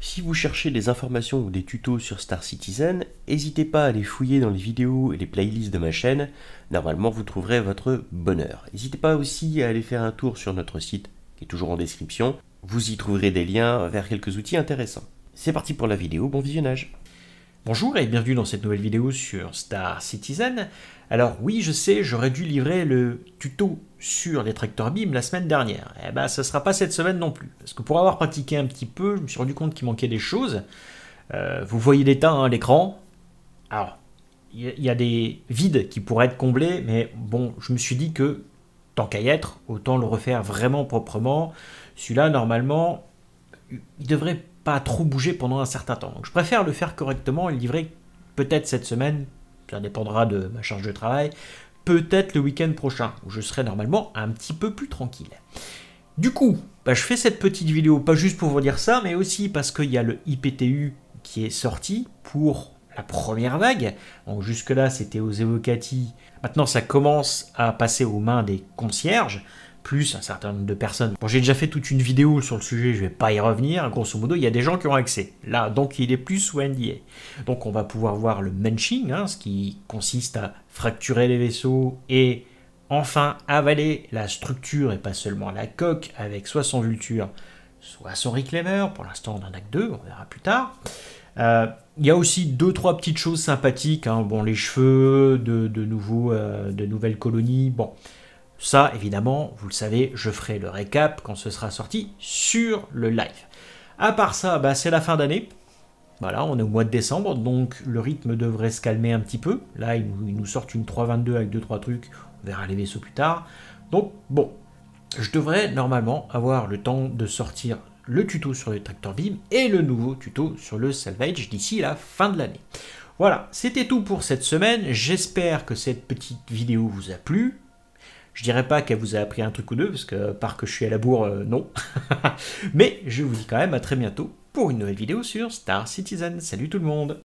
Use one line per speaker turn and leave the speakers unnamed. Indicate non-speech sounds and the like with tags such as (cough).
Si vous cherchez des informations ou des tutos sur Star Citizen, n'hésitez pas à les fouiller dans les vidéos et les playlists de ma chaîne, normalement vous trouverez votre bonheur. N'hésitez pas aussi à aller faire un tour sur notre site, qui est toujours en description, vous y trouverez des liens vers quelques outils intéressants. C'est parti pour la vidéo, bon visionnage Bonjour et bienvenue dans cette nouvelle vidéo sur
Star Citizen. Alors oui, je sais, j'aurais dû livrer le tuto sur les tracteurs BIM la semaine dernière. Eh ben, ça sera pas cette semaine non plus, parce que pour avoir pratiqué un petit peu, je me suis rendu compte qu'il manquait des choses. Euh, vous voyez l'état à hein, l'écran. Alors, il y, a des vides qui pourraient être comblés, mais bon, je me suis dit que tant qu'à y être, autant le refaire vraiment proprement. Celui-là, normalement, il devrait pas trop bouger pendant un certain temps. Donc je préfère le faire correctement et le livrer peut-être cette semaine, ça dépendra de ma charge de travail, peut-être le week-end prochain, où je serai normalement un petit peu plus tranquille. Du coup, bah, je fais cette petite vidéo, pas juste pour vous dire ça, mais aussi parce qu'il y a le IPTU qui est sorti pour la première vague. jusque-là, c'était aux évocaties, Maintenant, ça commence à passer aux mains des concierges plus un certain nombre de personnes. Bon, j'ai déjà fait toute une vidéo sur le sujet, je ne vais pas y revenir. Grosso modo, il y a des gens qui ont accès. Là, donc il est plus sous Donc on va pouvoir voir le menching, hein, ce qui consiste à fracturer les vaisseaux et enfin avaler la structure et pas seulement la coque avec soit son vulture, soit son reclaimer. Pour l'instant, on en a que deux, on verra plus tard. Euh, il y a aussi deux trois petites choses sympathiques, hein. bon les cheveux de, de nouveau euh, de nouvelles colonies, bon ça, évidemment, vous le savez, je ferai le récap quand ce sera sorti sur le live. À part ça, bah, c'est la fin d'année. Voilà, on est au mois de décembre, donc le rythme devrait se calmer un petit peu. Là, ils nous, sortent une 3.22 avec 2-3 trucs, on verra les vaisseaux plus tard. Donc bon, je devrais normalement avoir le temps de sortir le tuto sur le Tractor BIM et le nouveau tuto sur le salvage d'ici la fin de l'année. Voilà, c'était tout pour cette semaine. J'espère que cette petite vidéo vous a plu. Je dirais pas qu'elle vous a appris un truc ou deux, parce que par que je suis à la bourre, euh, non. (laughs) Mais je vous dis quand même à très bientôt pour une nouvelle vidéo sur Star Citizen. Salut tout le monde